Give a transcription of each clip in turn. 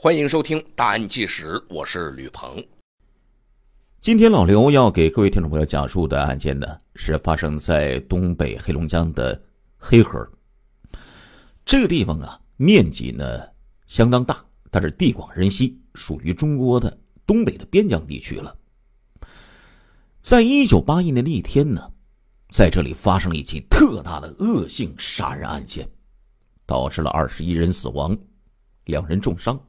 欢迎收听《大案纪实》，我是吕鹏。今天老刘要给各位听众朋友讲述的案件呢，是发生在东北黑龙江的黑河。这个地方啊，面积呢相当大，但是地广人稀，属于中国的东北的边疆地区了。在一九八一年的一天呢，在这里发生了一起特大的恶性杀人案件，导致了二十一人死亡，两人重伤。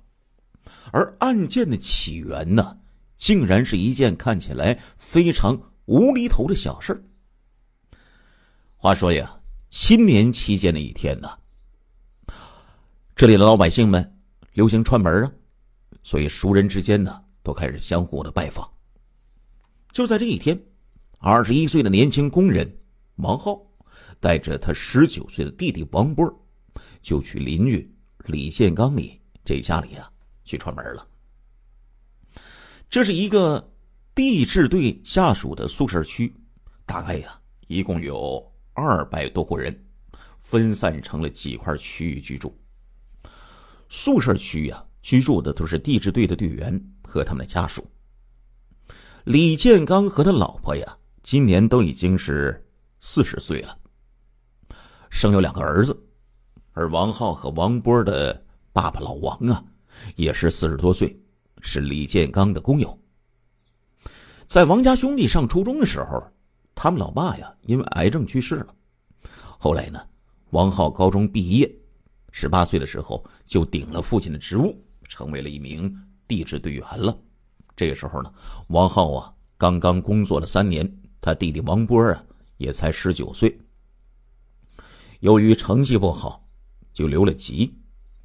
而案件的起源呢，竟然是一件看起来非常无厘头的小事儿。话说呀，新年期间的一天呢，这里的老百姓们流行串门啊，所以熟人之间呢都开始相互的拜访。就在这一天，二十一岁的年轻工人王浩带着他十九岁的弟弟王波，就去邻居李建刚里这家里啊。去串门了。这是一个地质队下属的宿舍区，大概呀，一共有二百多户人，分散成了几块区域居住。宿舍区呀，居住的都是地质队的队员和他们的家属。李建刚和他老婆呀，今年都已经是四十岁了，生有两个儿子，而王浩和王波的爸爸老王啊。也是四十多岁，是李建刚的工友。在王家兄弟上初中的时候，他们老爸呀，因为癌症去世了。后来呢，王浩高中毕业，十八岁的时候就顶了父亲的职务，成为了一名地质队员了。这个时候呢，王浩啊，刚刚工作了三年，他弟弟王波啊，也才十九岁。由于成绩不好，就留了级。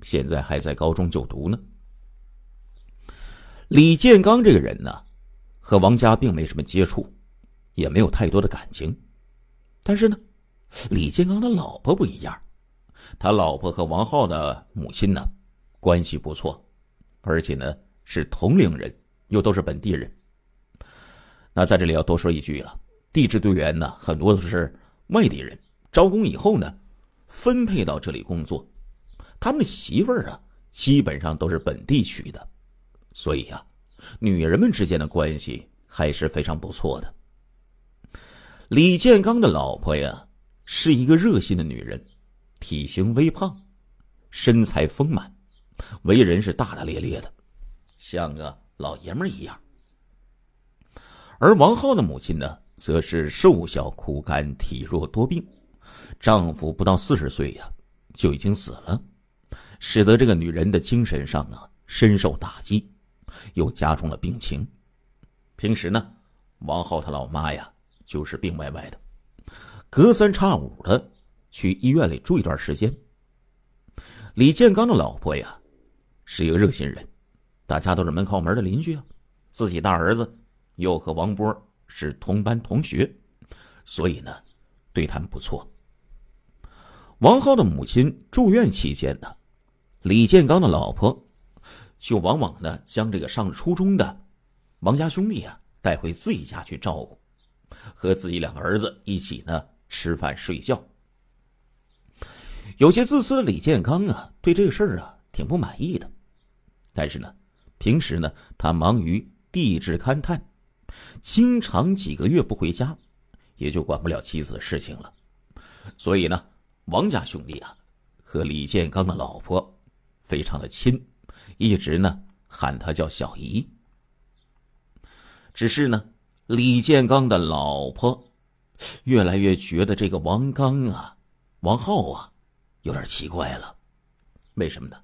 现在还在高中就读呢。李建刚这个人呢，和王家并没什么接触，也没有太多的感情。但是呢，李建刚的老婆不一样，他老婆和王浩的母亲呢关系不错，而且呢是同龄人，又都是本地人。那在这里要多说一句了，地质队员呢很多都是外地人，招工以后呢分配到这里工作。他们媳妇儿啊，基本上都是本地娶的，所以呀，女人们之间的关系还是非常不错的。李建刚的老婆呀，是一个热心的女人，体型微胖，身材丰满，为人是大大咧咧的，像个老爷们儿一样。而王浩的母亲呢，则是瘦小枯干、体弱多病，丈夫不到四十岁呀，就已经死了。使得这个女人的精神上啊深受打击，又加重了病情。平时呢，王浩他老妈呀就是病歪歪的，隔三差五的去医院里住一段时间。李建刚的老婆呀是一个热心人，大家都是门靠门的邻居啊，自己大儿子又和王波是同班同学，所以呢，对他们不错。王浩的母亲住院期间呢。李建刚的老婆，就往往呢将这个上初中的王家兄弟啊带回自己家去照顾，和自己两个儿子一起呢吃饭睡觉。有些自私的李建刚啊，对这个事儿啊挺不满意的。但是呢，平时呢他忙于地质勘探，经常几个月不回家，也就管不了妻子的事情了。所以呢，王家兄弟啊和李建刚的老婆。非常的亲，一直呢喊她叫小姨。只是呢，李建刚的老婆越来越觉得这个王刚啊，王浩啊，有点奇怪了。为什么呢？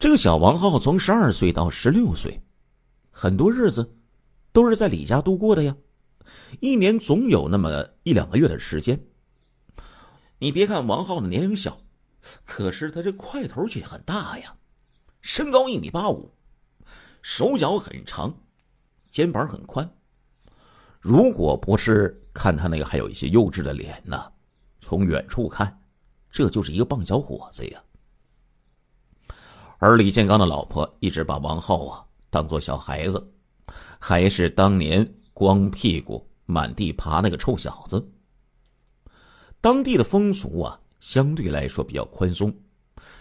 这个小王浩从十二岁到十六岁，很多日子都是在李家度过的呀。一年总有那么一两个月的时间。你别看王浩的年龄小。可是他这块头却很大呀，身高一米八五，手脚很长，肩膀很宽。如果不是看他那个还有一些幼稚的脸呢，从远处看，这就是一个棒小伙子呀。而李建刚的老婆一直把王浩啊当做小孩子，还是当年光屁股满地爬那个臭小子。当地的风俗啊。相对来说比较宽松，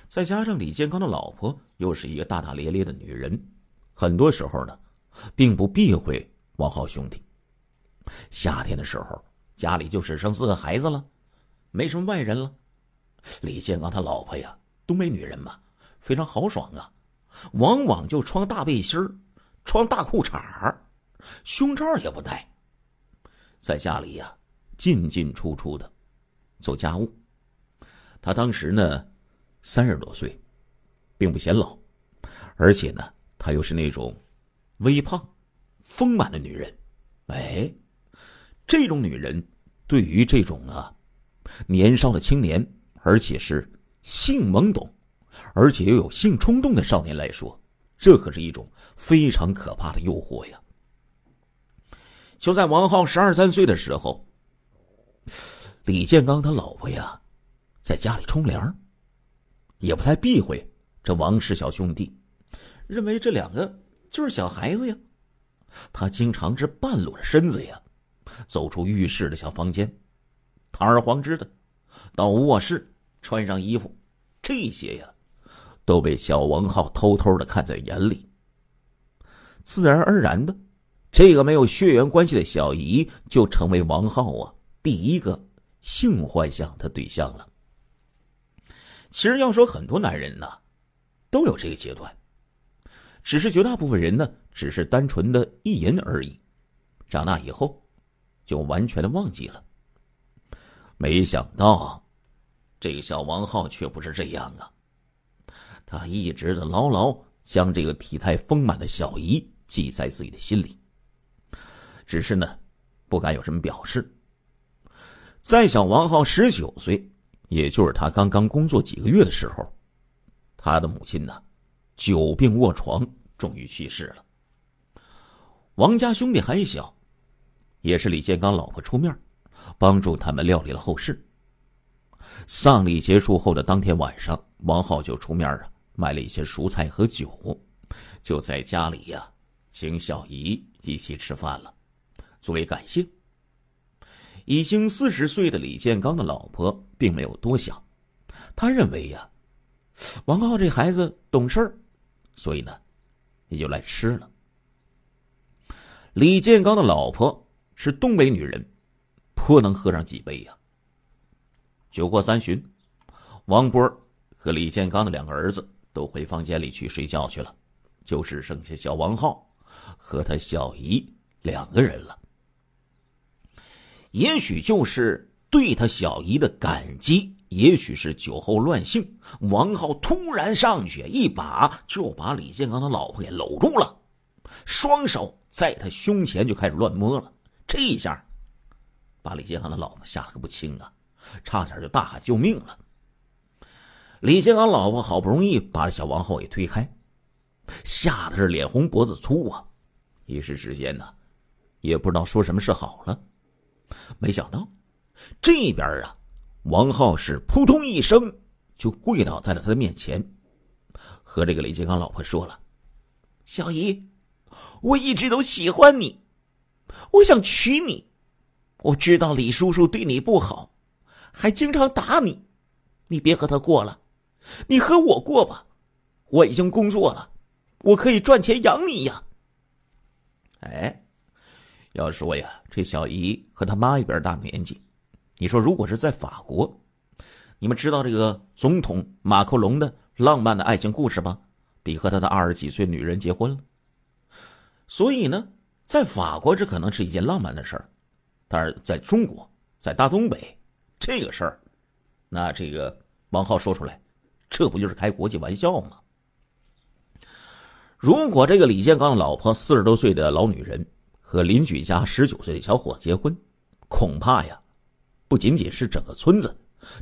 再加上李健康的老婆又是一个大大咧咧的女人，很多时候呢，并不避讳王浩兄弟。夏天的时候，家里就只剩四个孩子了，没什么外人了。李健康他老婆呀，东北女人嘛，非常豪爽啊，往往就穿大背心穿大裤衩胸罩也不戴，在家里呀，进进出出的，做家务。他当时呢，三十多岁，并不显老，而且呢，她又是那种微胖、丰满的女人。哎，这种女人对于这种啊年少的青年，而且是性懵懂，而且又有性冲动的少年来说，这可是一种非常可怕的诱惑呀！就在王浩十二三岁的时候，李建刚他老婆呀。在家里冲凉，也不太避讳这王氏小兄弟，认为这两个就是小孩子呀。他经常是半裸着身子呀，走出浴室的小房间，堂而皇之的到卧室穿上衣服，这些呀都被小王浩偷偷的看在眼里。自然而然的，这个没有血缘关系的小姨就成为王浩啊第一个性幻想的对象了。其实要说很多男人呢，都有这个阶段，只是绝大部分人呢，只是单纯的意淫而已。长大以后，就完全的忘记了。没想到，这个小王浩却不是这样啊！他一直的牢牢将这个体态丰满的小姨记在自己的心里，只是呢，不敢有什么表示。在小王浩十九岁。也就是他刚刚工作几个月的时候，他的母亲呢，久病卧床，终于去世了。王家兄弟还小，也是李建刚老婆出面，帮助他们料理了后事。丧礼结束后的当天晚上，王浩就出面啊，买了一些蔬菜和酒，就在家里呀，请小姨一起吃饭了，作为感谢。已经四十岁的李建刚的老婆。并没有多想，他认为呀，王浩这孩子懂事儿，所以呢，也就来吃了。李建刚的老婆是东北女人，颇能喝上几杯呀。酒过三巡，王波和李建刚的两个儿子都回房间里去睡觉去了，就只剩下小王浩和他小姨两个人了。也许就是。对他小姨的感激，也许是酒后乱性，王浩突然上去一把就把李健康的老婆给搂住了，双手在他胸前就开始乱摸了。这一下把李健康的老婆吓得不轻啊，差点就大喊救命了。李健康老婆好不容易把小王浩给推开，吓得是脸红脖子粗啊，一时之间呢也不知道说什么是好了，没想到。这边啊，王浩是扑通一声就跪倒在了他的面前，和这个李金刚老婆说了：“小姨，我一直都喜欢你，我想娶你。我知道李叔叔对你不好，还经常打你，你别和他过了，你和我过吧。我已经工作了，我可以赚钱养你呀。”哎，要说呀，这小姨和她妈一边大年纪。你说，如果是在法国，你们知道这个总统马克龙的浪漫的爱情故事吗？比和他的二十几岁女人结婚了。所以呢，在法国这可能是一件浪漫的事儿，但是在中国，在大东北这个事儿，那这个王浩说出来，这不就是开国际玩笑吗？如果这个李建刚的老婆四十多岁的老女人和邻居家十九岁的小伙结婚，恐怕呀。不仅仅是整个村子，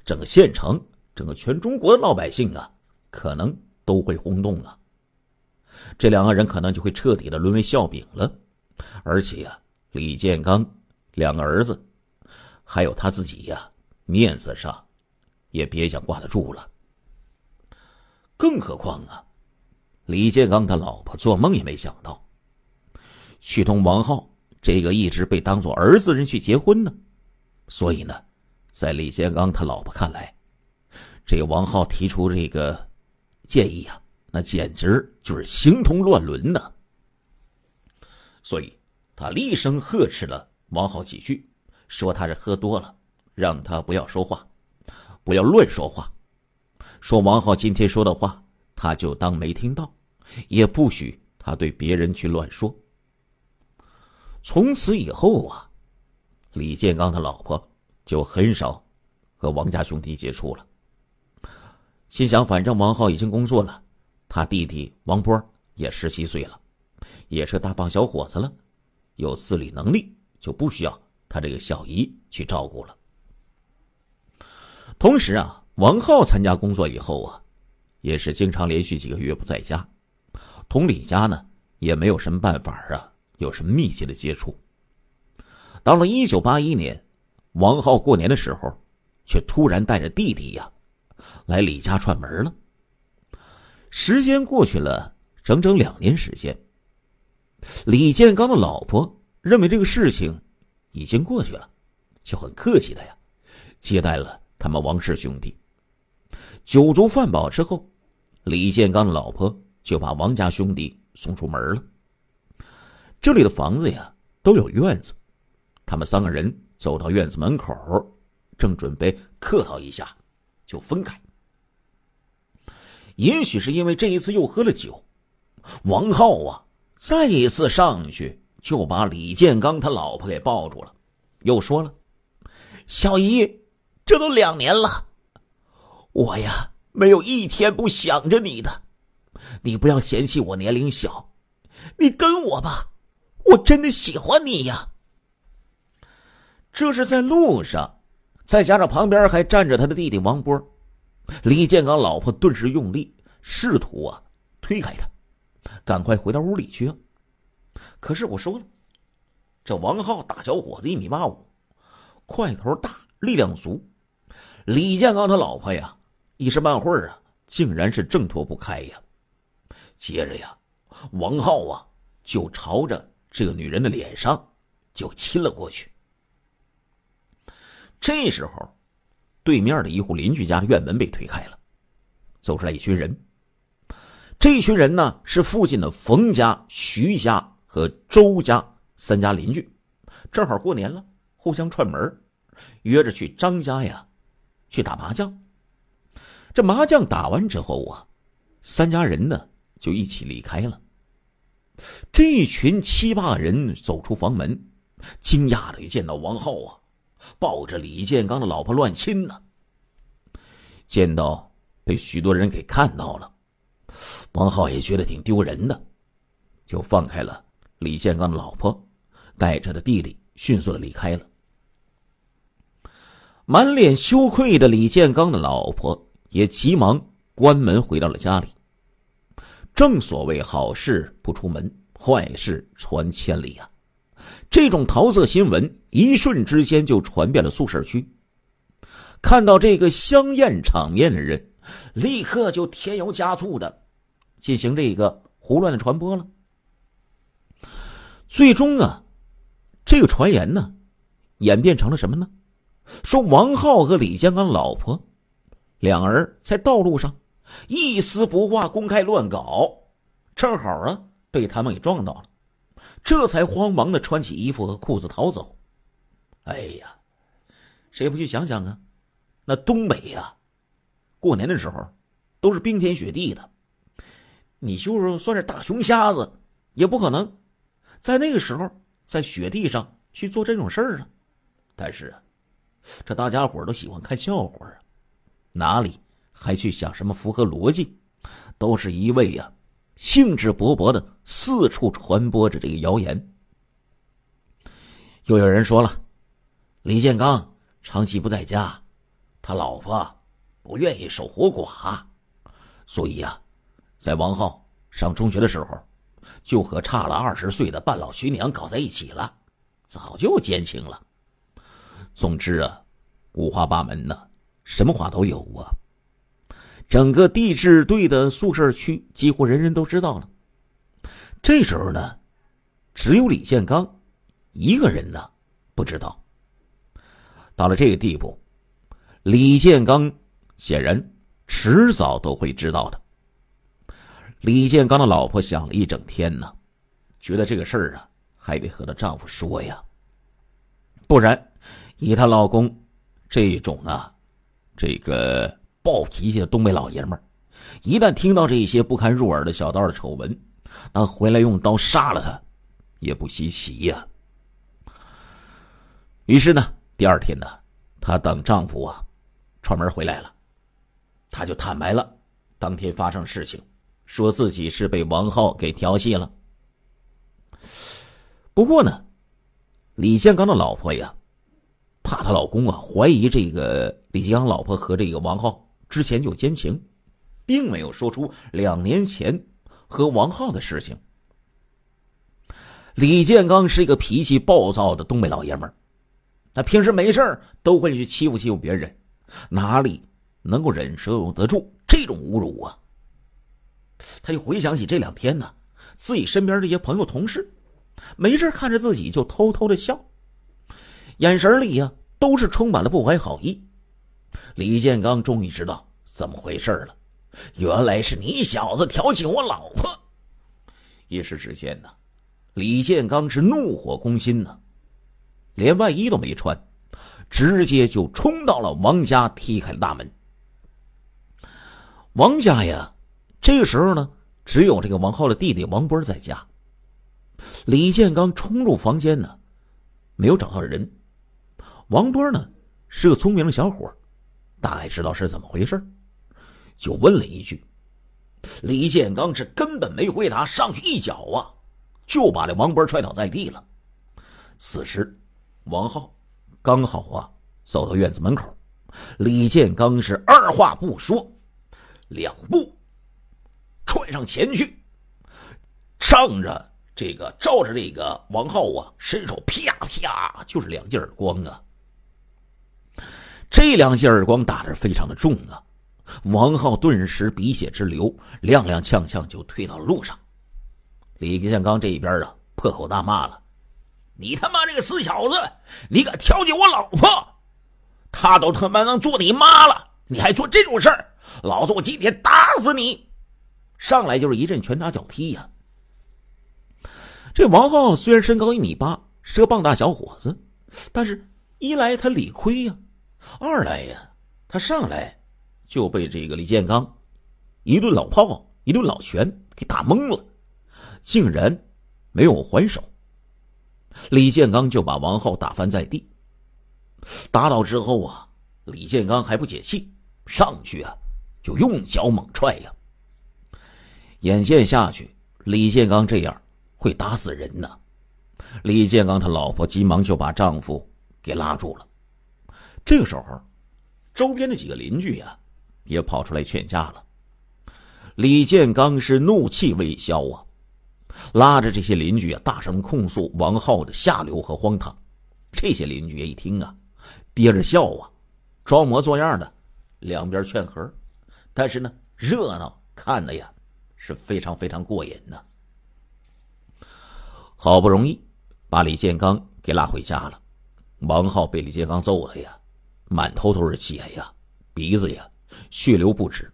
整个县城，整个全中国的老百姓啊，可能都会轰动了。这两个人可能就会彻底的沦为笑柄了。而且呀，李建刚两个儿子，还有他自己呀，面子上也别想挂得住了。更何况啊，李建刚他老婆做梦也没想到，去同王浩这个一直被当做儿子人去结婚呢。所以呢，在李建刚他老婆看来，这王浩提出这个建议啊，那简直就是形同乱伦呢。所以他厉声呵斥了王浩几句，说他是喝多了，让他不要说话，不要乱说话，说王浩今天说的话，他就当没听到，也不许他对别人去乱说。从此以后啊。李建刚的老婆就很少和王家兄弟接触了。心想，反正王浩已经工作了，他弟弟王波也十七岁了，也是大胖小伙子了，有自理能力，就不需要他这个小姨去照顾了。同时啊，王浩参加工作以后啊，也是经常连续几个月不在家，同李家呢也没有什么办法啊，有什么密切的接触。到了一九八一年，王浩过年的时候，却突然带着弟弟呀，来李家串门了。时间过去了整整两年时间，李建刚的老婆认为这个事情已经过去了，就很客气的呀，接待了他们王氏兄弟。酒足饭饱之后，李建刚的老婆就把王家兄弟送出门了。这里的房子呀，都有院子。他们三个人走到院子门口，正准备客套一下，就分开。也许是因为这一次又喝了酒，王浩啊，再一次上去就把李建刚他老婆给抱住了，又说了：“小姨，这都两年了，我呀没有一天不想着你的。你不要嫌弃我年龄小，你跟我吧，我真的喜欢你呀。”这是在路上，再加上旁边还站着他的弟弟王波，李建刚老婆顿时用力试图啊推开他，赶快回到屋里去。啊。可是我说了，这王浩大小伙子一米八五，块头大，力量足，李建刚他老婆呀一时半会儿啊，竟然是挣脱不开呀。接着呀，王浩啊就朝着这个女人的脸上就亲了过去。这时候，对面的一户邻居家的院门被推开了，走出来一群人。这群人呢是附近的冯家、徐家和周家三家邻居，正好过年了，互相串门，约着去张家呀去打麻将。这麻将打完之后啊，三家人呢就一起离开了。这群七八人走出房门，惊讶的一见到王浩啊。抱着李建刚的老婆乱亲呢，见到被许多人给看到了，王浩也觉得挺丢人的，就放开了李建刚的老婆，带着的弟弟迅速的离开了。满脸羞愧的李建刚的老婆也急忙关门回到了家里。正所谓好事不出门，坏事传千里啊。这种桃色新闻一瞬之间就传遍了宿舍区。看到这个香艳场面的人，立刻就添油加醋的进行这个胡乱的传播了。最终啊，这个传言呢，演变成了什么呢？说王浩和李建刚老婆两人在道路上一丝不挂公开乱搞，正好啊被他们给撞到了。这才慌忙的穿起衣服和裤子逃走。哎呀，谁不去想想啊？那东北呀，过年的时候都是冰天雪地的，你就是算是大熊瞎子，也不可能在那个时候在雪地上去做这种事儿啊。但是啊，这大家伙都喜欢看笑话啊，哪里还去想什么符合逻辑？都是一味呀。兴致勃勃的四处传播着这个谣言。又有人说了：“李建刚长期不在家，他老婆不愿意守活寡，所以啊，在王浩上中学的时候，就和差了二十岁的半老徐娘搞在一起了，早就奸情了。总之啊，五花八门呢，什么话都有啊。”整个地质队的宿舍区几乎人人都知道了。这时候呢，只有李建刚一个人呢不知道。到了这个地步，李建刚显然迟早都会知道的。李建刚的老婆想了一整天呢，觉得这个事儿啊还得和她丈夫说呀，不然以她老公这种啊，这个。暴脾气的东北老爷们儿，一旦听到这一些不堪入耳的小道的丑闻，那回来用刀杀了他，也不稀奇呀。于是呢，第二天呢，她等丈夫啊，串门回来了，她就坦白了当天发生事情，说自己是被王浩给调戏了。不过呢，李建刚的老婆呀，怕她老公啊怀疑这个李建刚老婆和这个王浩。之前就奸情，并没有说出两年前和王浩的事情。李建刚是一个脾气暴躁的东北老爷们儿，他平时没事都会去欺负欺负别人，哪里能够忍受得住这种侮辱啊？他又回想起这两天呢，自己身边这些朋友同事，没事看着自己就偷偷的笑，眼神里呀都是充满了不怀好意。李建刚终于知道怎么回事了，原来是你小子调戏我老婆！一时之间呢，李建刚是怒火攻心呢，连外衣都没穿，直接就冲到了王家，踢开了大门。王家呀，这个时候呢，只有这个王浩的弟弟王波在家。李建刚冲入房间呢，没有找到人。王波呢，是个聪明的小伙儿。大概知道是怎么回事就问了一句：“李建刚是根本没回答，上去一脚啊，就把这王波踹倒在地了。”此时，王浩刚好啊走到院子门口，李建刚是二话不说，两步踹上前去，仗着这个照着这个王浩啊，伸手啪啪就是两记耳光啊。这两记耳光打的非常的重啊！王浩顿时鼻血直流，踉踉跄跄就退到了路上。李建刚这一边啊，破口大骂了：“你他妈这个死小子，你敢调戏我老婆？他都他妈能做你妈了，你还做这种事儿？老子我今天打死你！”上来就是一阵拳打脚踢呀。这王浩虽然身高一米八，是个棒大小伙子，但是一来他理亏呀。二来呀，他上来就被这个李建刚一顿老炮、一顿老拳给打懵了，竟然没有还手。李建刚就把王浩打翻在地。打倒之后啊，李建刚还不解气，上去啊就用脚猛踹呀。眼见下去，李建刚这样会打死人呐！李建刚他老婆急忙就把丈夫给拉住了。这个时候，周边的几个邻居呀，也跑出来劝架了。李建刚是怒气未消啊，拉着这些邻居啊，大声控诉王浩的下流和荒唐。这些邻居一听啊，憋着笑啊，装模作样的两边劝和。但是呢，热闹看的呀，是非常非常过瘾的。好不容易把李建刚给拉回家了，王浩被李建刚揍了呀。满头都是血呀，鼻子呀，血流不止。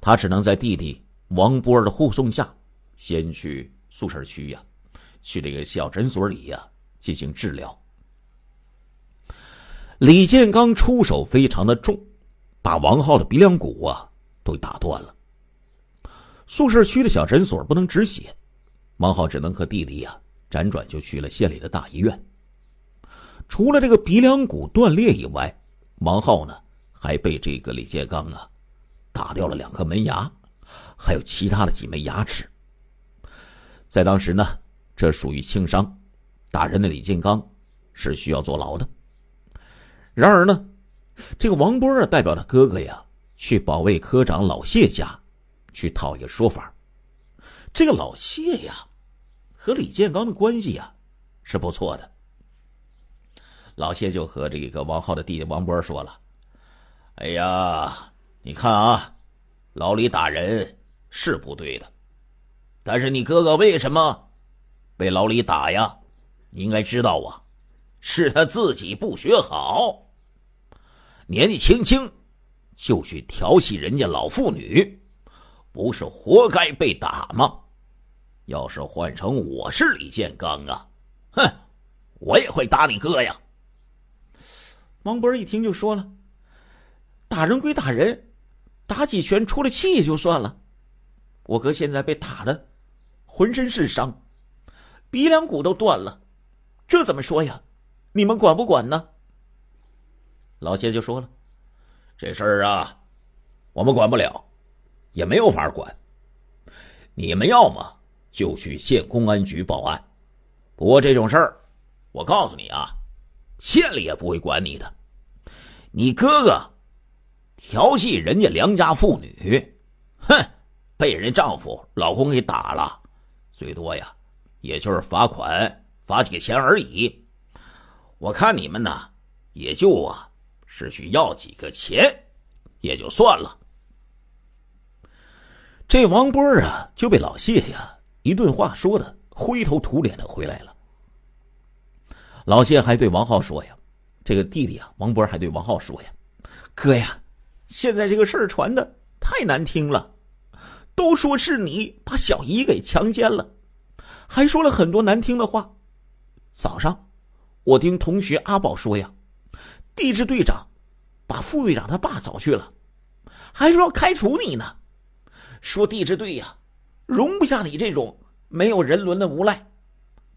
他只能在弟弟王波的护送下，先去宿舍区呀，去这个小诊所里呀进行治疗。李建刚出手非常的重，把王浩的鼻梁骨啊都打断了。宿舍区的小诊所不能止血，王浩只能和弟弟呀辗转就去了县里的大医院。除了这个鼻梁骨断裂以外，王浩呢，还被这个李建刚啊，打掉了两颗门牙，还有其他的几枚牙齿。在当时呢，这属于轻伤，打人的李建刚是需要坐牢的。然而呢，这个王波啊，代表他哥哥呀，去保卫科长老谢家，去讨一个说法。这个老谢呀，和李建刚的关系呀，是不错的。老谢就和这个王浩的弟弟王波说了：“哎呀，你看啊，老李打人是不对的，但是你哥哥为什么被老李打呀？你应该知道啊，是他自己不学好。年纪轻轻就去调戏人家老妇女，不是活该被打吗？要是换成我是李建刚啊，哼，我也会打你哥呀。”王波一听就说了：“打人归打人，打几拳出了气也就算了。我哥现在被打的浑身是伤，鼻梁骨都断了，这怎么说呀？你们管不管呢？”老谢就说了：“这事儿啊，我们管不了，也没有法管。你们要么就去县公安局报案。不过这种事儿，我告诉你啊。”县里也不会管你的，你哥哥调戏人家良家妇女，哼，被人丈夫、老公给打了，最多呀，也就是罚款、罚几个钱而已。我看你们呢，也就啊，是去要几个钱，也就算了。这王波啊，就被老谢呀一顿话说的灰头土脸的回来了。老谢还对王浩说呀：“这个弟弟啊，王波还对王浩说呀，哥呀，现在这个事儿传的太难听了，都说是你把小姨给强奸了，还说了很多难听的话。早上，我听同学阿宝说呀，地质队长把副队长他爸找去了，还说要开除你呢，说地质队呀，容不下你这种没有人伦的无赖，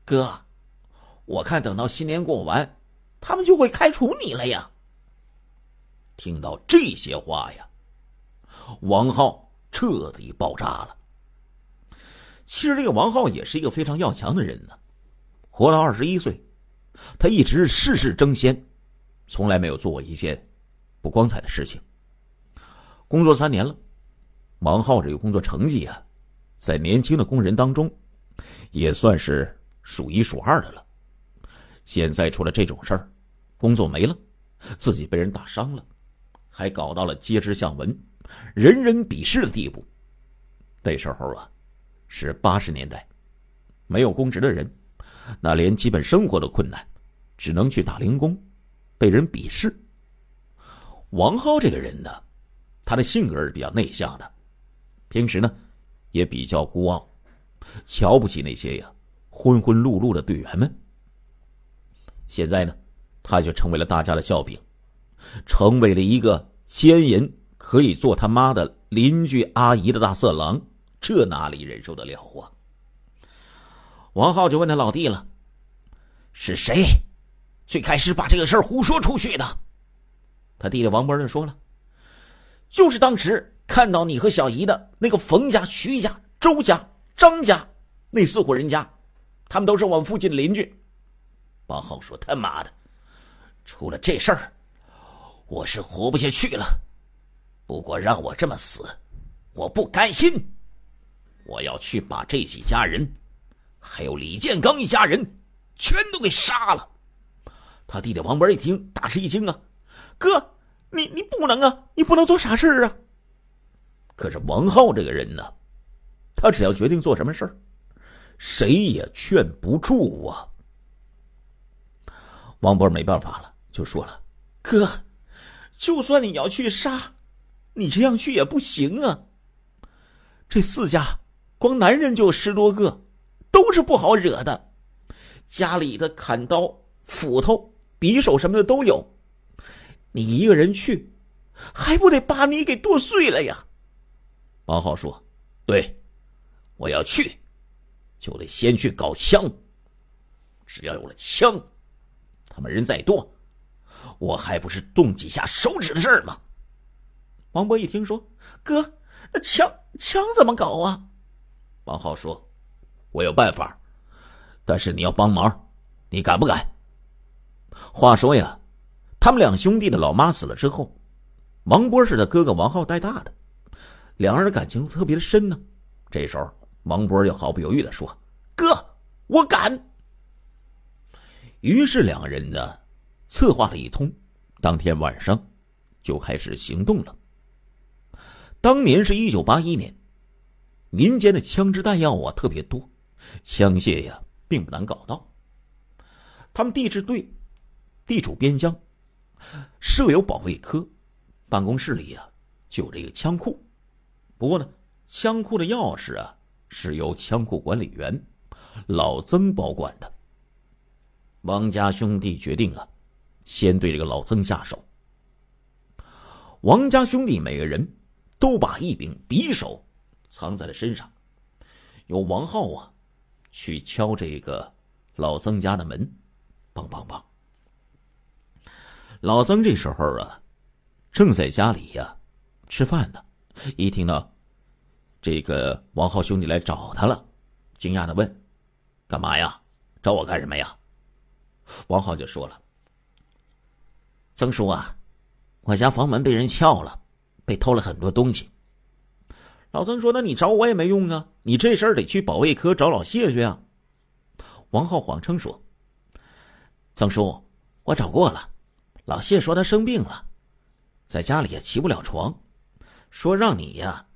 哥。”我看等到新年过完，他们就会开除你了呀。听到这些话呀，王浩彻底爆炸了。其实这个王浩也是一个非常要强的人呢。活到二十一岁，他一直事事争先，从来没有做过一件不光彩的事情。工作三年了，王浩这个工作成绩啊，在年轻的工人当中也算是数一数二的了。现在出了这种事儿，工作没了，自己被人打伤了，还搞到了街知巷闻、人人鄙视的地步。那时候啊，是八十年代，没有公职的人，那连基本生活都困难，只能去打零工，被人鄙视。王浩这个人呢，他的性格是比较内向的，平时呢，也比较孤傲，瞧不起那些呀昏昏碌碌的队员们。现在呢，他就成为了大家的笑柄，成为了一个奸淫可以做他妈的邻居阿姨的大色狼，这哪里忍受得了啊？王浩就问他老弟了：“是谁，最开始把这个事儿胡说出去的？”他弟弟王博就说了：“就是当时看到你和小姨的那个冯家、徐家、周家、张家那四户人家，他们都是我们附近的邻居。”王浩说：“他妈的，出了这事儿，我是活不下去了。不过让我这么死，我不甘心。我要去把这几家人，还有李建刚一家人，全都给杀了。”他弟弟王博一听，大吃一惊啊：“哥，你你不能啊，你不能做傻事啊！”可是王浩这个人呢，他只要决定做什么事儿，谁也劝不住啊。王波没办法了，就说了：“哥，就算你要去杀，你这样去也不行啊。这四家光男人就十多个，都是不好惹的，家里的砍刀、斧头、匕首什么的都有，你一个人去，还不得把你给剁碎了呀？”王浩说：“对，我要去，就得先去搞枪，只要有了枪。”他们人再多，我还不是动几下手指的事儿吗？王波一听说，哥，那枪枪怎么搞啊？王浩说：“我有办法，但是你要帮忙，你敢不敢？”话说呀，他们两兄弟的老妈死了之后，王波是他哥哥王浩带大的，两人感情特别的深呢。这时候，王波又毫不犹豫的说：“哥，我敢。”于是两人呢，策划了一通，当天晚上就开始行动了。当年是一九八一年，民间的枪支弹药啊特别多，枪械呀并不难搞到。他们地质队地处边疆，设有保卫科，办公室里啊就有这个枪库。不过呢，枪库的钥匙啊是由枪库管理员老曾保管的。王家兄弟决定啊，先对这个老曾下手。王家兄弟每个人都把一柄匕首藏在了身上，由王浩啊，去敲这个老曾家的门，梆梆梆。老曾这时候啊，正在家里呀，吃饭呢，一听到这个王浩兄弟来找他了，惊讶的问：“干嘛呀？找我干什么呀？”王浩就说了：“曾叔啊，我家房门被人撬了，被偷了很多东西。”老曾说：“那你找我也没用啊，你这事儿得去保卫科找老谢去啊。”王浩谎称说：“曾叔，我找过了，老谢说他生病了，在家里也起不了床，说让你呀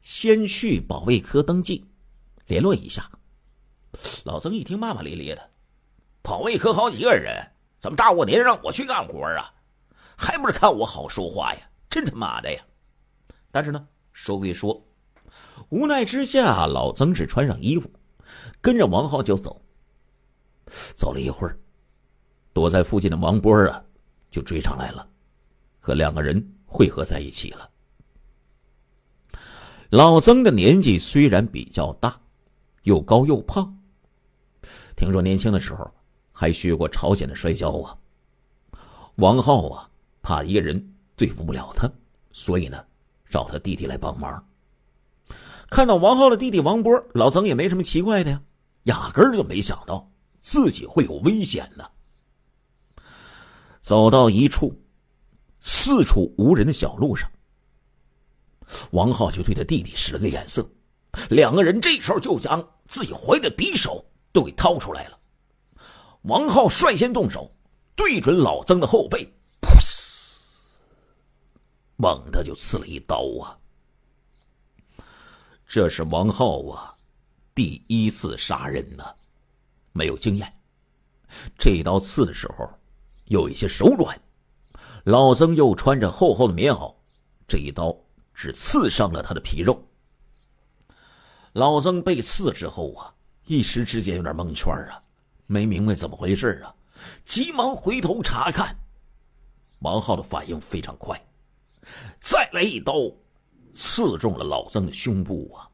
先去保卫科登记，联络一下。”老曾一听，骂骂咧咧的。保卫科好几个人，怎么大过年让我去干活啊？还不是看我好说话呀！真他妈的呀！但是呢，说归说，无奈之下，老曾只穿上衣服，跟着王浩就走。走了一会儿，躲在附近的王波啊，就追上来了，和两个人汇合在一起了。老曾的年纪虽然比较大，又高又胖，听说年轻的时候。还学过朝鲜的摔跤啊！王浩啊，怕一个人对付不了他，所以呢，找他弟弟来帮忙。看到王浩的弟弟王波，老曾也没什么奇怪的呀，压根儿就没想到自己会有危险呢。走到一处四处无人的小路上，王浩就对他弟弟使了个眼色，两个人这时候就将自己怀的匕首都给掏出来了。王浩率先动手，对准老曾的后背，噗！猛地就刺了一刀啊！这是王浩啊，第一次杀人呢，没有经验。这刀刺的时候有一些手软，老曾又穿着厚厚的棉袄，这一刀只刺伤了他的皮肉。老曾被刺之后啊，一时之间有点蒙圈啊。没明白怎么回事啊！急忙回头查看，王浩的反应非常快，再来一刀，刺中了老曾的胸部啊！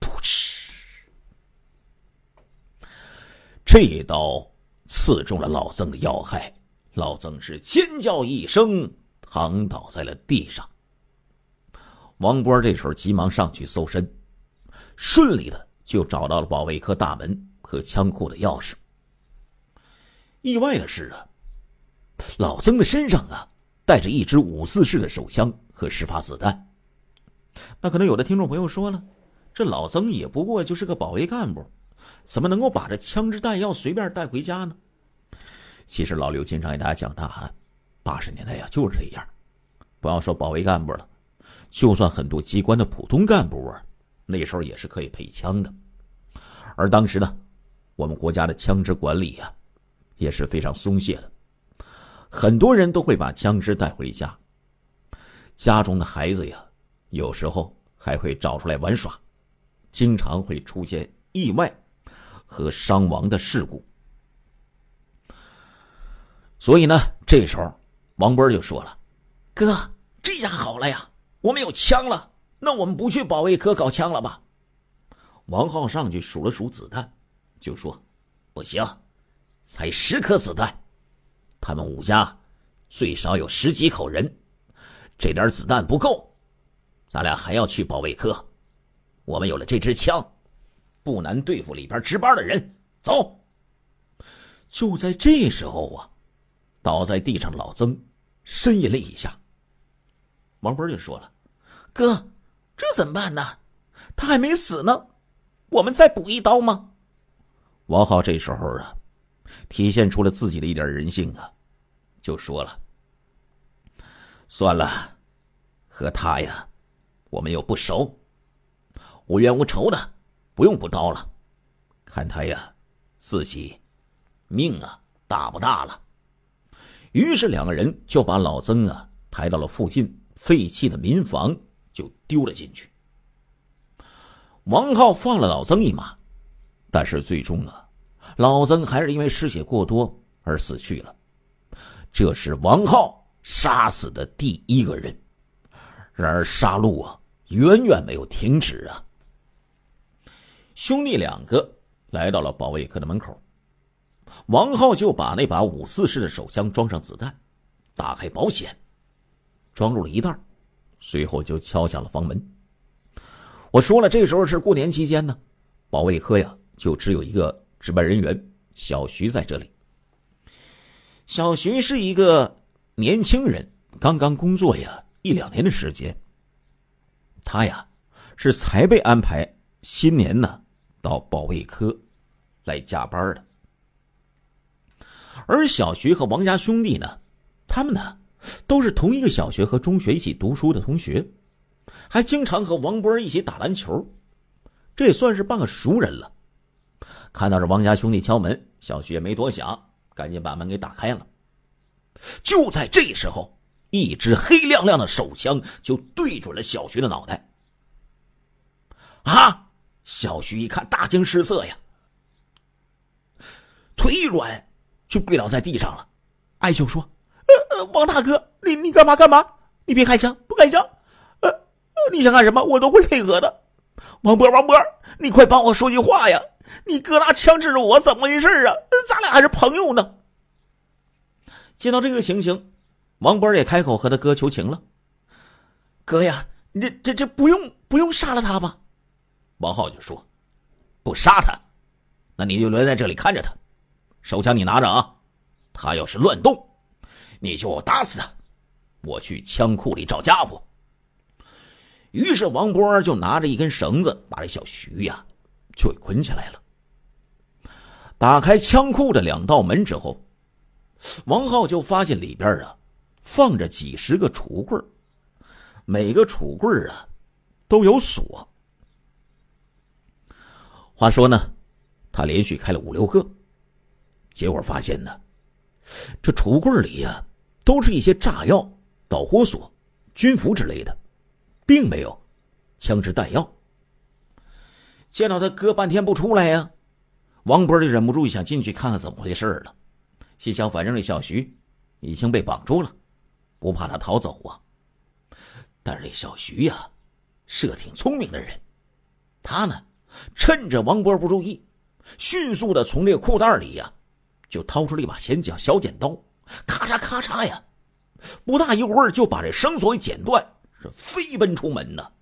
噗嗤，这一刀刺中了老曾的要害，老曾是尖叫一声，躺倒在了地上。王官这时候急忙上去搜身，顺利的就找到了保卫科大门和枪库的钥匙。意外的是啊，老曾的身上啊带着一支五四式的手枪和十发子弹。那可能有的听众朋友说了，这老曾也不过就是个保卫干部，怎么能够把这枪支弹药随便带回家呢？其实老刘经常给大家讲，大汉八十年代呀就是这样，不要说保卫干部了，就算很多机关的普通干部啊，那时候也是可以配枪的。而当时呢，我们国家的枪支管理呀。也是非常松懈的，很多人都会把枪支带回家。家中的孩子呀，有时候还会找出来玩耍，经常会出现意外和伤亡的事故。所以呢，这时候王波就说了：“哥，这下好了呀，我们有枪了，那我们不去保卫科搞枪了吧？”王浩上去数了数子弹，就说：“不行。”才十颗子弹，他们武家最少有十几口人，这点子弹不够，咱俩还要去保卫科。我们有了这支枪，不难对付里边值班的人。走。就在这时候啊，倒在地上的老曾呻吟了一下。王波就说了：“哥，这怎么办呢？他还没死呢，我们再补一刀吗？”王浩这时候啊。体现出了自己的一点人性啊，就说了：“算了，和他呀，我们又不熟，无冤无仇的，不用补刀了。看他呀，自己命啊大不大了。”于是两个人就把老曾啊抬到了附近废弃的民房，就丢了进去。王浩放了老曾一马，但是最终啊。老曾还是因为失血过多而死去了，这是王浩杀死的第一个人。然而杀戮啊，远远没有停止啊。兄弟两个来到了保卫科的门口，王浩就把那把五四式的手枪装上子弹，打开保险，装入了一袋随后就敲响了房门。我说了，这时候是过年期间呢，保卫科呀，就只有一个。值班人员小徐在这里。小徐是一个年轻人，刚刚工作呀一两年的时间。他呀是才被安排新年呢到保卫科来加班的。而小徐和王家兄弟呢，他们呢都是同一个小学和中学一起读书的同学，还经常和王波一起打篮球，这也算是半个熟人了。看到这王家兄弟敲门，小徐也没多想，赶紧把门给打开了。就在这时候，一支黑亮亮的手枪就对准了小徐的脑袋。啊！小徐一看，大惊失色呀，腿一软，就跪倒在地上了，哀求说：“呃呃，王大哥，你你干嘛干嘛？你别开枪，不开枪，呃呃，你想干什么，我都会配合的。王博，王博，你快帮我说句话呀！”你哥拿枪指着我，怎么回事啊？咱俩还是朋友呢。见到这个情形，王波也开口和他哥求情了：“哥呀，你这这这不用不用杀了他吧？”王浩就说：“不杀他，那你就留在这里看着他。手枪你拿着啊，他要是乱动，你就打死他。我去枪库里找家伙。”于是王波就拿着一根绳子，把这小徐呀。就给捆起来了。打开枪库的两道门之后，王浩就发现里边啊，放着几十个储物柜每个储物柜啊，都有锁。话说呢，他连续开了五六个，结果发现呢，这储物柜里呀，都是一些炸药、导火索、军服之类的，并没有枪支弹药。见到他哥半天不出来呀，王波就忍不住想进去看看怎么回事了，心想反正这小徐已经被绑住了，不怕他逃走啊。但是这小徐呀，是个挺聪明的人，他呢趁着王波不注意，迅速的从这个裤袋里呀就掏出了一把剪剪小剪刀，咔嚓咔嚓呀，不大一会儿就把这绳索给剪断，是飞奔出门呢。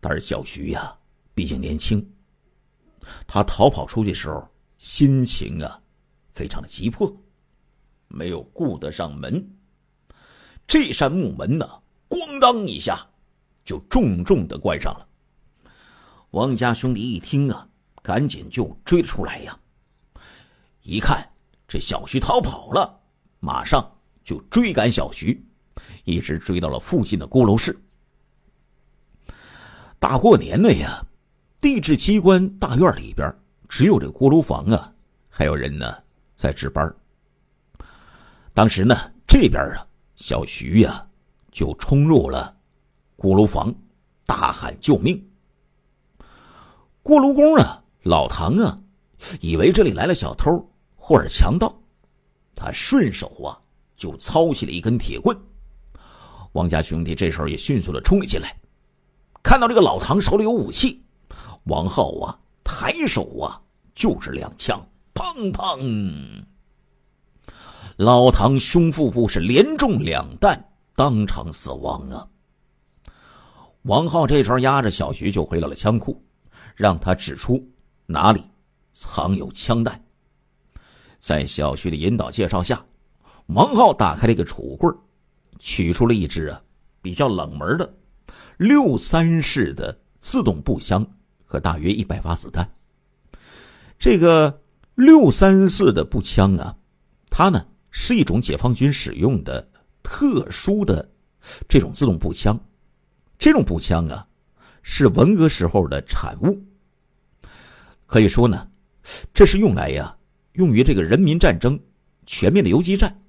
但是小徐呀。毕竟年轻，他逃跑出去的时候心情啊，非常的急迫，没有顾得上门。这扇木门呢，咣当一下就重重的关上了。王家兄弟一听啊，赶紧就追了出来呀。一看这小徐逃跑了，马上就追赶小徐，一直追到了附近的锅炉市。大过年的呀！地质机关大院里边，只有这锅炉房啊，还有人呢在值班。当时呢，这边啊，小徐呀就冲入了锅炉房，大喊救命。锅炉工啊，老唐啊，以为这里来了小偷或者强盗，他顺手啊就操起了一根铁棍。王家兄弟这时候也迅速的冲了进来，看到这个老唐手里有武器。王浩啊，抬手啊，就是两枪，砰砰！老唐胸腹部是连中两弹，当场死亡啊！王浩这时候压着小徐就回到了枪库，让他指出哪里藏有枪弹。在小徐的引导介绍下，王浩打开了一个储物柜，取出了一支啊比较冷门的六三式的自动步枪。和大约一百发子弹。这个六三四的步枪啊，它呢是一种解放军使用的特殊的这种自动步枪。这种步枪啊，是文革时候的产物。可以说呢，这是用来呀，用于这个人民战争全面的游击战。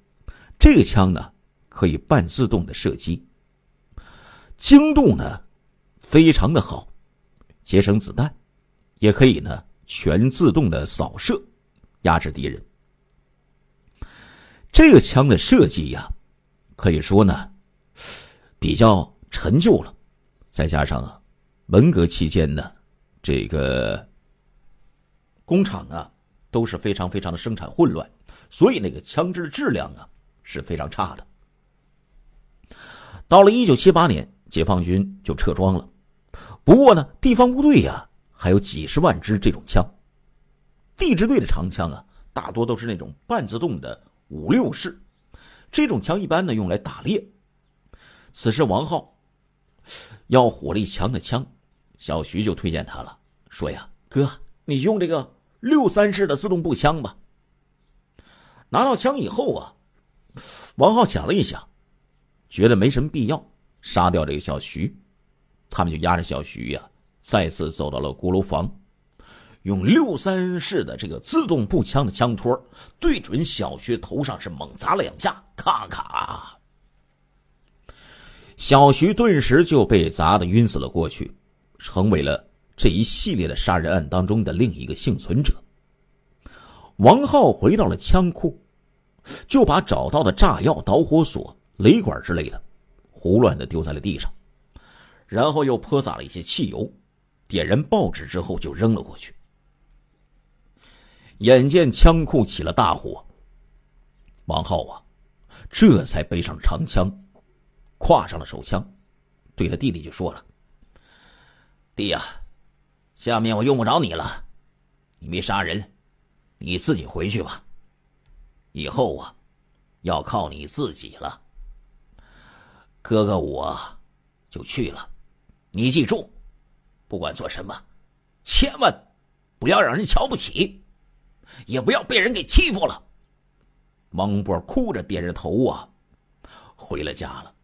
这个枪呢，可以半自动的射击，精度呢非常的好。节省子弹，也可以呢，全自动的扫射，压制敌人。这个枪的设计呀，可以说呢，比较陈旧了。再加上啊，文革期间呢，这个工厂啊都是非常非常的生产混乱，所以那个枪支的质量啊是非常差的。到了一九七八年，解放军就撤装了。不过呢，地方部队呀，还有几十万支这种枪。地质队的长枪啊，大多都是那种半自动的五六式，这种枪一般呢用来打猎。此时王浩要火力强的枪，小徐就推荐他了，说呀：“哥，你用这个六三式的自动步枪吧。”拿到枪以后啊，王浩想了一想，觉得没什么必要杀掉这个小徐。他们就压着小徐呀，再次走到了锅炉房，用六三式的这个自动步枪的枪托对准小徐头上是猛砸了两下，咔咔，小徐顿时就被砸的晕死了过去，成为了这一系列的杀人案当中的另一个幸存者。王浩回到了枪库，就把找到的炸药、导火索、雷管之类的胡乱的丢在了地上。然后又泼洒了一些汽油，点燃报纸之后就扔了过去。眼见枪库起了大火，王浩啊，这才背上长枪，挎上了手枪，对他弟弟就说了：“弟呀，下面我用不着你了，你没杀人，你自己回去吧。以后啊，要靠你自己了。哥哥，我就去了。”你记住，不管做什么，千万不要让人瞧不起，也不要被人给欺负了。王波哭着点着头啊，回了家了。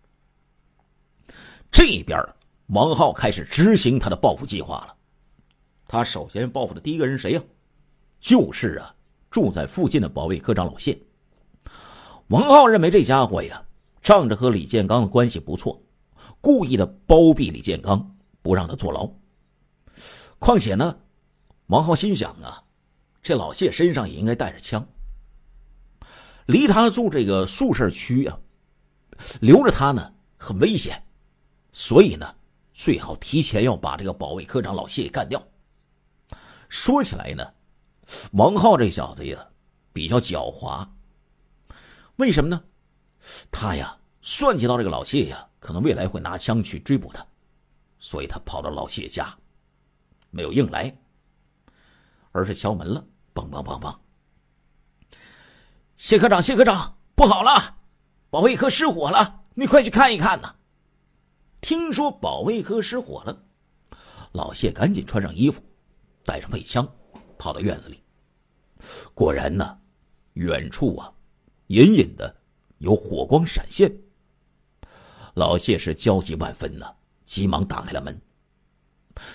这边，王浩开始执行他的报复计划了。他首先报复的第一个人谁呀？就是啊，住在附近的保卫科长老谢。王浩认为这家伙呀，仗着和李建刚的关系不错。故意的包庇李建刚，不让他坐牢。况且呢，王浩心想啊，这老谢身上也应该带着枪，离他住这个宿舍区啊，留着他呢很危险，所以呢，最好提前要把这个保卫科长老谢给干掉。说起来呢，王浩这小子呀比较狡猾，为什么呢？他呀算计到这个老谢呀。可能未来会拿枪去追捕他，所以他跑到老谢家，没有硬来，而是敲门了，梆梆梆梆。谢科长，谢科长，不好了，保卫科失火了，你快去看一看呐！听说保卫科失火了，老谢赶紧穿上衣服，带上配枪，跑到院子里。果然呢，远处啊，隐隐的有火光闪现。老谢是焦急万分呢，急忙打开了门。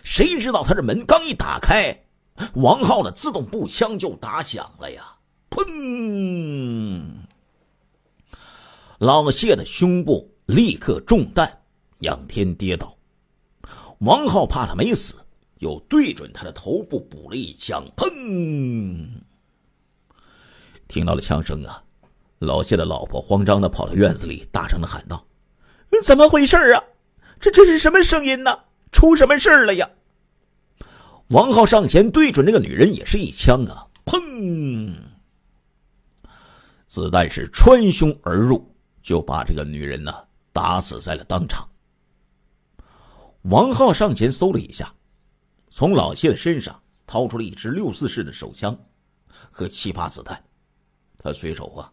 谁知道他这门刚一打开，王浩的自动步枪就打响了呀！砰！老谢的胸部立刻中弹，仰天跌倒。王浩怕他没死，又对准他的头部补了一枪。砰！听到了枪声啊，老谢的老婆慌张的跑到院子里，大声的喊道。怎么回事啊？这这是什么声音呢？出什么事了呀？王浩上前对准这个女人也是一枪啊！砰！子弹是穿胸而入，就把这个女人呢打死在了当场。王浩上前搜了一下，从老谢的身上掏出了一支六四式的手枪和七发子弹，他随手啊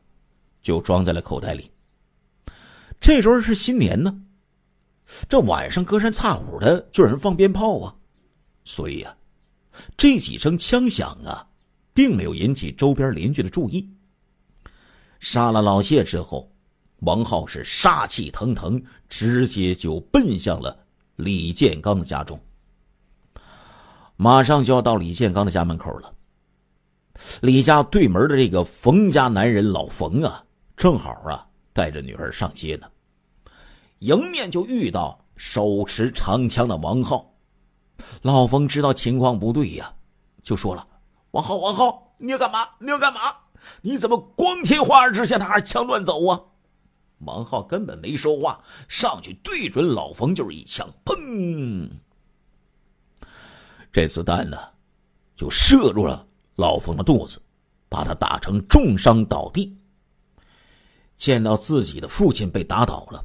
就装在了口袋里。这时候是新年呢，这晚上隔三差五的就有人放鞭炮啊，所以啊，这几声枪响啊，并没有引起周边邻居的注意。杀了老谢之后，王浩是杀气腾腾，直接就奔向了李建刚的家中。马上就要到李建刚的家门口了，李家对门的这个冯家男人老冯啊，正好啊。带着女儿上街呢，迎面就遇到手持长枪的王浩。老冯知道情况不对呀，就说了：“王浩，王浩，你要干嘛？你要干嘛？你怎么光天化日之下拿着枪乱走啊？”王浩根本没说话，上去对准老冯就是一枪，砰！这子弹呢，就射入了老冯的肚子，把他打成重伤倒地。见到自己的父亲被打倒了，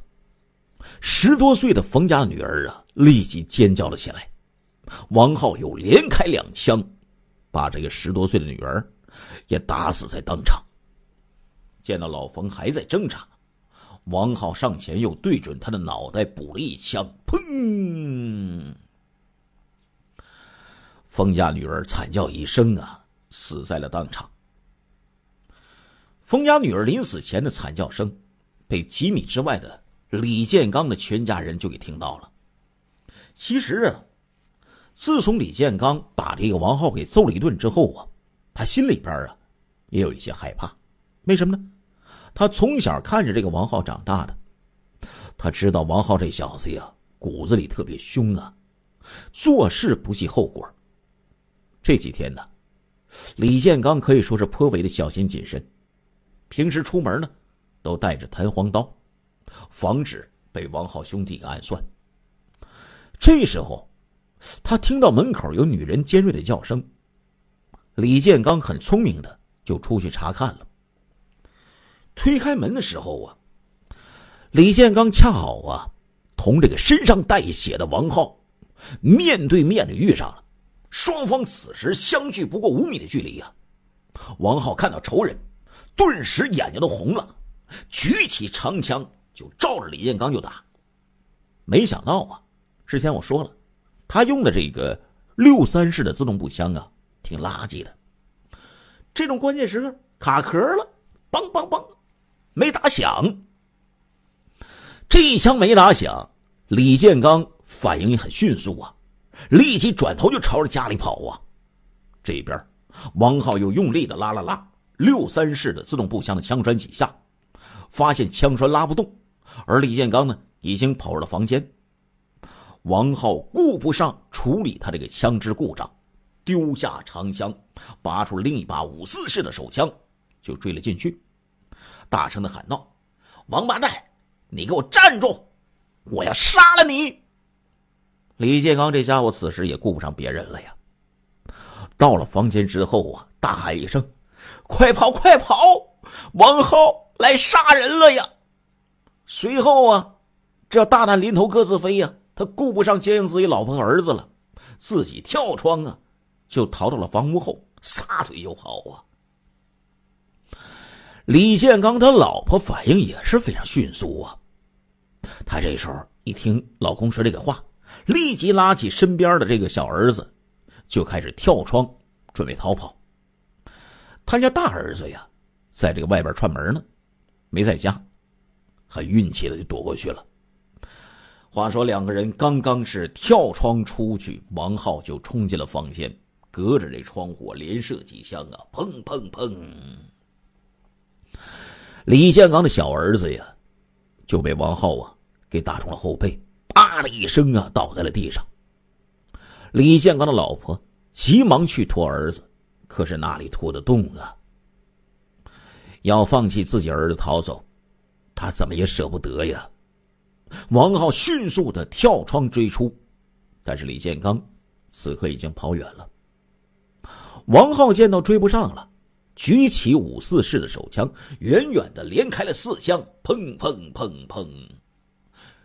十多岁的冯家女儿啊，立即尖叫了起来。王浩又连开两枪，把这个十多岁的女儿也打死在当场。见到老冯还在挣扎，王浩上前又对准他的脑袋补了一枪，砰！冯家女儿惨叫一声啊，死在了当场。冯家女儿临死前的惨叫声，被几米之外的李建刚的全家人就给听到了。其实啊，自从李建刚把这个王浩给揍了一顿之后啊，他心里边啊也有一些害怕。为什么呢？他从小看着这个王浩长大的，他知道王浩这小子呀骨子里特别凶啊，做事不计后果。这几天呢，李建刚可以说是颇为的小心谨慎。平时出门呢，都带着弹簧刀，防止被王浩兄弟暗算。这时候，他听到门口有女人尖锐的叫声，李建刚很聪明的就出去查看了。推开门的时候啊，李建刚恰好啊同这个身上带血的王浩面对面的遇上了，双方此时相距不过五米的距离呀。王浩看到仇人。顿时眼睛都红了，举起长枪就照着李建刚就打。没想到啊，之前我说了，他用的这个六三式的自动步枪啊，挺垃圾的。这种关键时刻卡壳了，嘣嘣嘣，没打响。这一枪没打响，李建刚反应也很迅速啊，立即转头就朝着家里跑啊。这边，王浩又用力的拉拉拉。六三式的自动步枪的枪栓几下，发现枪栓拉不动，而李建刚呢，已经跑入了房间。王浩顾不上处理他这个枪支故障，丢下长枪，拔出了另一把五四式的手枪，就追了进去，大声的喊道：“王八蛋，你给我站住！我要杀了你！”李建刚这家伙此时也顾不上别人了呀。到了房间之后啊，大喊一声。快跑！快跑！王浩来杀人了呀！随后啊，这大难临头各自飞呀！他顾不上接应自己老婆和儿子了，自己跳窗啊，就逃到了房屋后，撒腿就跑啊！李建刚他老婆反应也是非常迅速啊，他这时候一听老公说这个话，立即拉起身边的这个小儿子，就开始跳窗，准备逃跑。他家大儿子呀，在这个外边串门呢，没在家，很运气的就躲过去了。话说两个人刚刚是跳窗出去，王浩就冲进了房间，隔着这窗户连射几枪啊，砰砰砰！李建刚的小儿子呀，就被王浩啊给打中了后背，啪的一声啊，倒在了地上。李建刚的老婆急忙去拖儿子。可是哪里拖得动啊？要放弃自己儿子逃走，他怎么也舍不得呀！王浩迅速的跳窗追出，但是李建刚此刻已经跑远了。王浩见到追不上了，举起五四式的手枪，远远的连开了四枪，砰砰砰砰，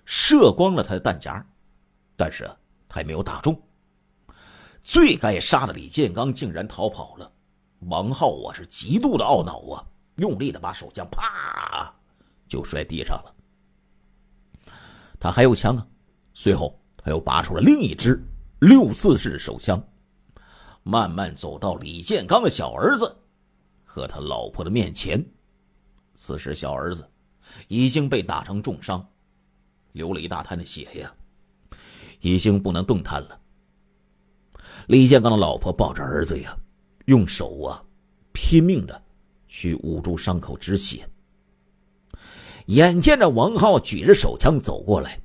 射光了他的弹夹，但是他也没有打中。最该杀的李建刚竟然逃跑了，王浩啊是极度的懊恼啊，用力的把手枪啪就摔地上了。他还有枪啊，随后他又拔出了另一支六四式手枪，慢慢走到李建刚的小儿子和他老婆的面前。此时小儿子已经被打成重伤，流了一大滩的血呀，已经不能动弹了。李建刚的老婆抱着儿子呀，用手啊拼命的去捂住伤口止血。眼见着王浩举着手枪走过来，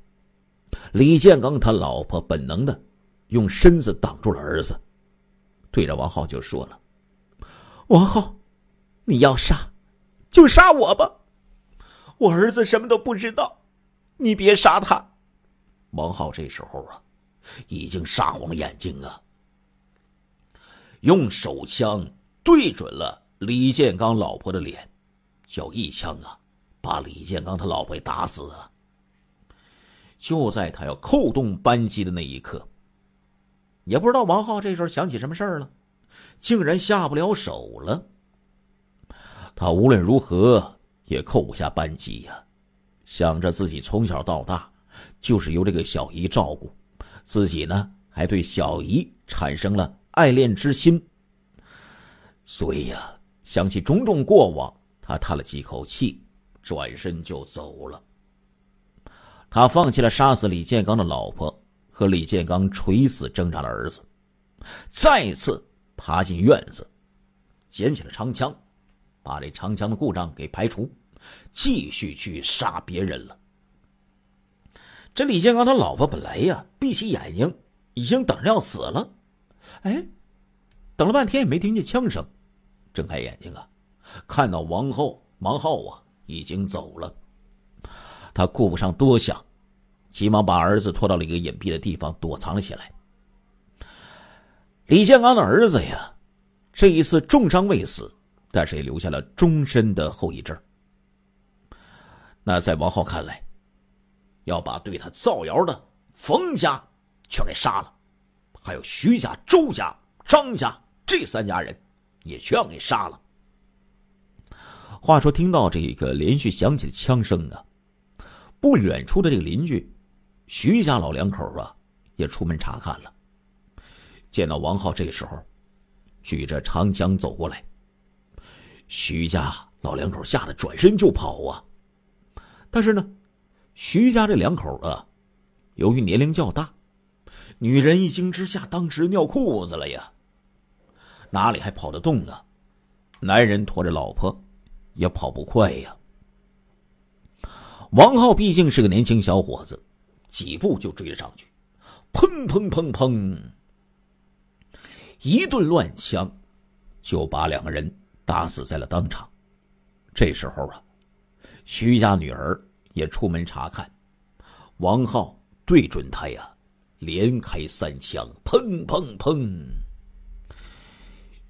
李建刚他老婆本能的用身子挡住了儿子，对着王浩就说了：“王浩，你要杀，就杀我吧，我儿子什么都不知道，你别杀他。”王浩这时候啊，已经杀红了眼睛啊。用手枪对准了李建刚老婆的脸，就一枪啊，把李建刚他老婆打死啊！就在他要扣动扳机的那一刻，也不知道王浩这时候想起什么事儿了，竟然下不了手了。他无论如何也扣不下扳机呀，想着自己从小到大就是由这个小姨照顾，自己呢还对小姨产生了。爱恋之心，所以呀，想起种种过往，他叹了几口气，转身就走了。他放弃了杀死李建刚的老婆和李建刚垂死挣扎的儿子，再次爬进院子，捡起了长枪，把这长枪的故障给排除，继续去杀别人了。这李建刚他老婆本来呀，闭起眼睛，已经等着要死了。哎，等了半天也没听见枪声，睁开眼睛啊，看到王后王浩啊已经走了。他顾不上多想，急忙把儿子拖到了一个隐蔽的地方躲藏了起来。李建刚的儿子呀，这一次重伤未死，但是也留下了终身的后遗症。那在王浩看来，要把对他造谣的冯家全给杀了。还有徐家、周家、张家这三家人，也全给杀了。话说，听到这个连续响起的枪声啊，不远处的这个邻居，徐家老两口啊，也出门查看了。见到王浩这时候举着长枪走过来，徐家老两口吓得转身就跑啊。但是呢，徐家这两口啊，由于年龄较大。女人一惊之下，当时尿裤子了呀，哪里还跑得动啊？男人拖着老婆，也跑不快呀。王浩毕竟是个年轻小伙子，几步就追了上去，砰砰砰砰，一顿乱枪，就把两个人打死在了当场。这时候啊，徐家女儿也出门查看，王浩对准他呀。连开三枪，砰砰砰！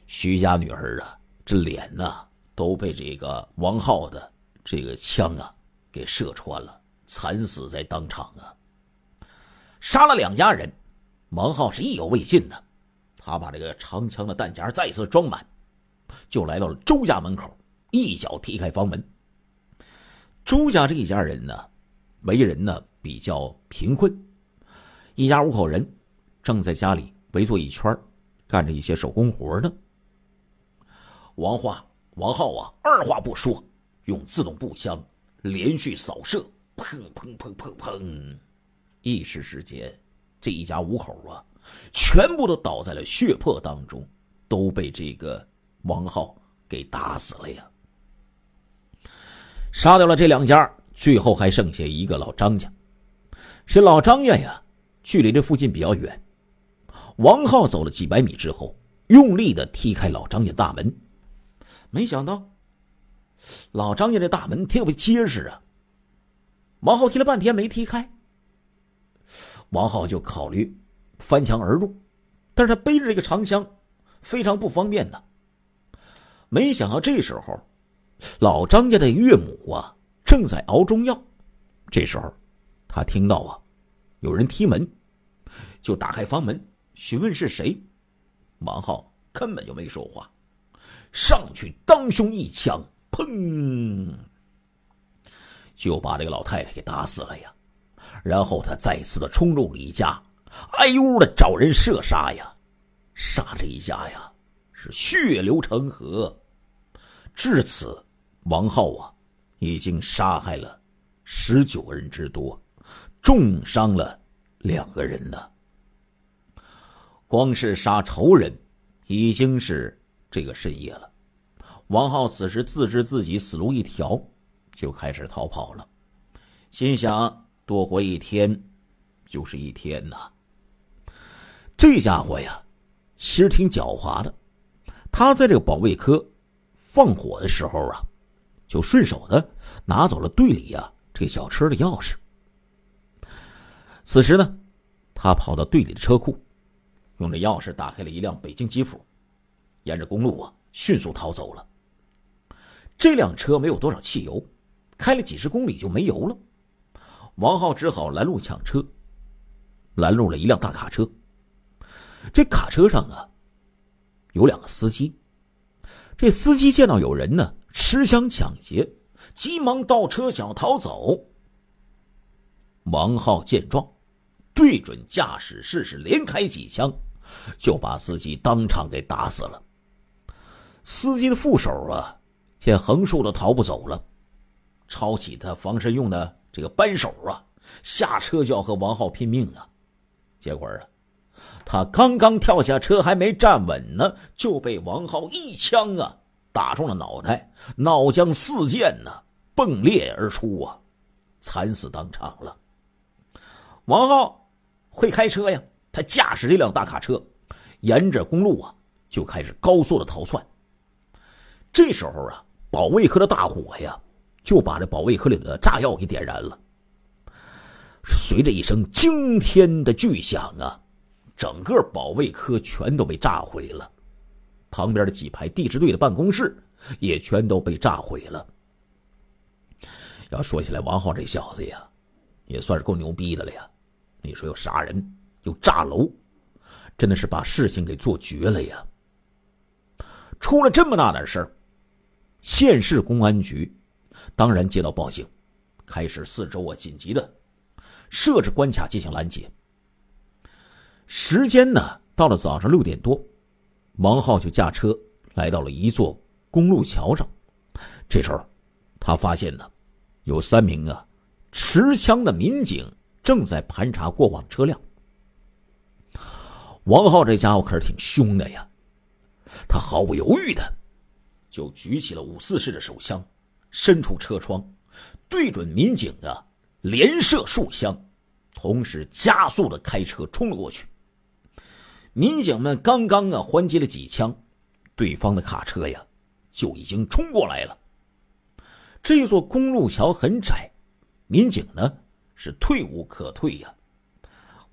徐家女儿啊，这脸呐都被这个王浩的这个枪啊给射穿了，惨死在当场啊！杀了两家人，王浩是意犹未尽的，他把这个长枪的弹夹再次装满，就来到了周家门口，一脚踢开房门。周家这一家人呢，为人呢比较贫困。一家五口人正在家里围坐一圈干着一些手工活呢。王化、王浩啊，二话不说，用自动步枪连续扫射，砰砰砰砰砰！一时之间，这一家五口啊，全部都倒在了血泊当中，都被这个王浩给打死了呀！杀掉了这两家，最后还剩下一个老张家，是老张家呀。距离这附近比较远，王浩走了几百米之后，用力的踢开老张家大门，没想到老张家这大门特别结实啊。王浩踢了半天没踢开，王浩就考虑翻墙而入，但是他背着这个长枪，非常不方便的。没想到这时候，老张家的岳母啊正在熬中药，这时候他听到啊。有人踢门，就打开房门询问是谁。王浩根本就没说话，上去当胸一枪，砰，就把这个老太太给打死了呀。然后他再次的冲入李家，挨屋的找人射杀呀，杀这一家呀是血流成河。至此，王浩啊已经杀害了十九人之多。重伤了两个人呢。光是杀仇人，已经是这个深夜了。王浩此时自知自己死路一条，就开始逃跑了。心想：多活一天，就是一天呐。这家伙呀，其实挺狡猾的。他在这个保卫科放火的时候啊，就顺手的拿走了队里呀这小车的钥匙。此时呢，他跑到队里的车库，用着钥匙打开了一辆北京吉普，沿着公路啊迅速逃走了。这辆车没有多少汽油，开了几十公里就没油了。王浩只好拦路抢车，拦路了一辆大卡车。这卡车上啊有两个司机，这司机见到有人呢持枪抢劫，急忙倒车想逃走。王浩见状。对准驾驶室是连开几枪，就把司机当场给打死了。司机的副手啊，见横竖都逃不走了，抄起他防身用的这个扳手啊，下车就要和王浩拼命啊。结果啊，他刚刚跳下车还没站稳呢，就被王浩一枪啊打中了脑袋，脑浆四溅呐，迸裂而出啊，惨死当场了。王浩。会开车呀！他驾驶这辆大卡车，沿着公路啊，就开始高速的逃窜。这时候啊，保卫科的大火呀，就把这保卫科里的炸药给点燃了。随着一声惊天的巨响啊，整个保卫科全都被炸毁了，旁边的几排地质队的办公室也全都被炸毁了。要说起来，王浩这小子呀，也算是够牛逼的了呀。你说要杀人，又炸楼，真的是把事情给做绝了呀！出了这么大点事儿，县市公安局当然接到报警，开始四周啊紧急的设置关卡进行拦截。时间呢到了早上六点多，王浩就驾车来到了一座公路桥上。这时候，他发现呢，有三名啊持枪的民警。正在盘查过往车辆，王浩这家伙可是挺凶的呀！他毫不犹豫的就举起了五四式的手枪，伸出车窗，对准民警啊，连射数枪，同时加速的开车冲了过去。民警们刚刚啊还击了几枪，对方的卡车呀就已经冲过来了。这座公路桥很窄，民警呢？是退无可退呀！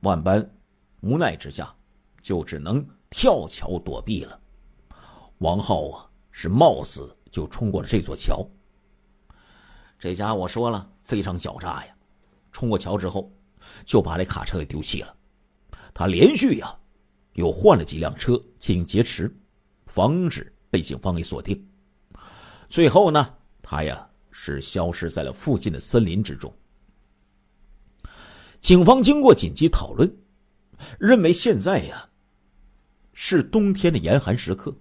万般无奈之下，就只能跳桥躲避了。王浩啊，是冒死就冲过了这座桥。这家伙说了，非常狡诈呀！冲过桥之后，就把这卡车给丢弃了。他连续呀，又换了几辆车进行劫持，防止被警方给锁定。最后呢，他呀是消失在了附近的森林之中。警方经过紧急讨论，认为现在呀，是冬天的严寒时刻，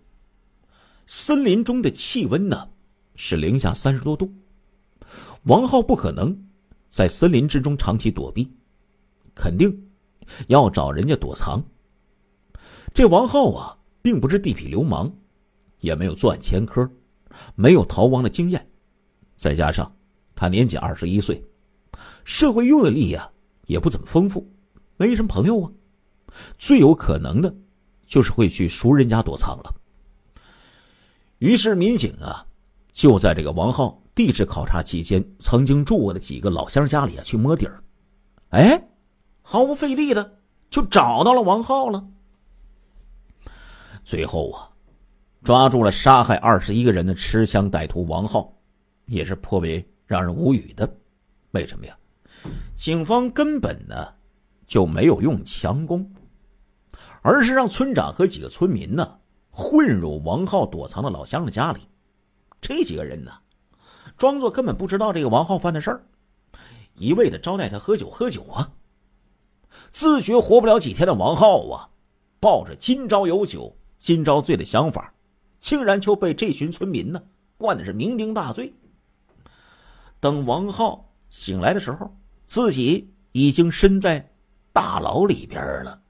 森林中的气温呢是零下三十多度，王浩不可能在森林之中长期躲避，肯定要找人家躲藏。这王浩啊，并不是地痞流氓，也没有作案前科，没有逃亡的经验，再加上他年仅二十一岁，社会阅历啊。也不怎么丰富，没什么朋友啊。最有可能的，就是会去熟人家躲藏了。于是民警啊，就在这个王浩地质考察期间曾经住过的几个老乡家里啊去摸底儿，哎，毫不费力的就找到了王浩了。最后啊，抓住了杀害二十一个人的持枪歹徒王浩，也是颇为让人无语的，为什么呀？警方根本呢就没有用强攻，而是让村长和几个村民呢混入王浩躲藏的老乡的家里。这几个人呢，装作根本不知道这个王浩犯的事儿，一味的招待他喝酒喝酒啊。自觉活不了几天的王浩啊，抱着今朝有酒今朝醉的想法，竟然就被这群村民呢灌的是酩酊大醉。等王浩醒来的时候。自己已经身在大牢里边了。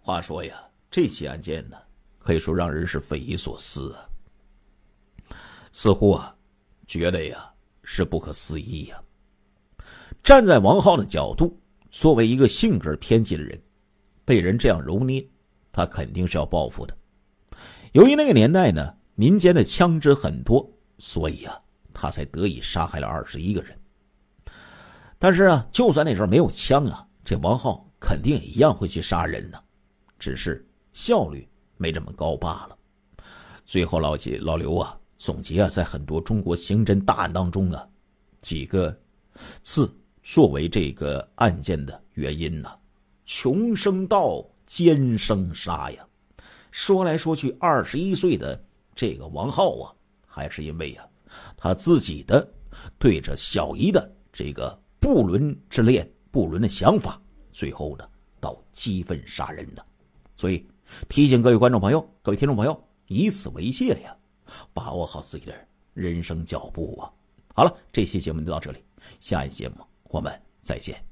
话说呀，这起案件呢，可以说让人是匪夷所思啊，似乎啊觉得呀是不可思议呀。站在王浩的角度，作为一个性格偏激的人，被人这样揉捏，他肯定是要报复的。由于那个年代呢，民间的枪支很多，所以啊，他才得以杀害了二十一个人。但是啊，就算那时候没有枪啊，这王浩肯定也一样会去杀人呢，只是效率没这么高罢了。最后老几老刘啊，总结啊，在很多中国刑侦大案当中啊，几个字作为这个案件的原因呢，穷生盗，奸生杀呀。说来说去，二十一岁的这个王浩啊，还是因为呀，他自己的对着小姨的这个。不伦之恋，不伦的想法，最后呢，到激愤杀人的。所以提醒各位观众朋友、各位听众朋友，以此为戒呀，把握好自己的人生脚步啊！好了，这期节目就到这里，下一节目我们再见。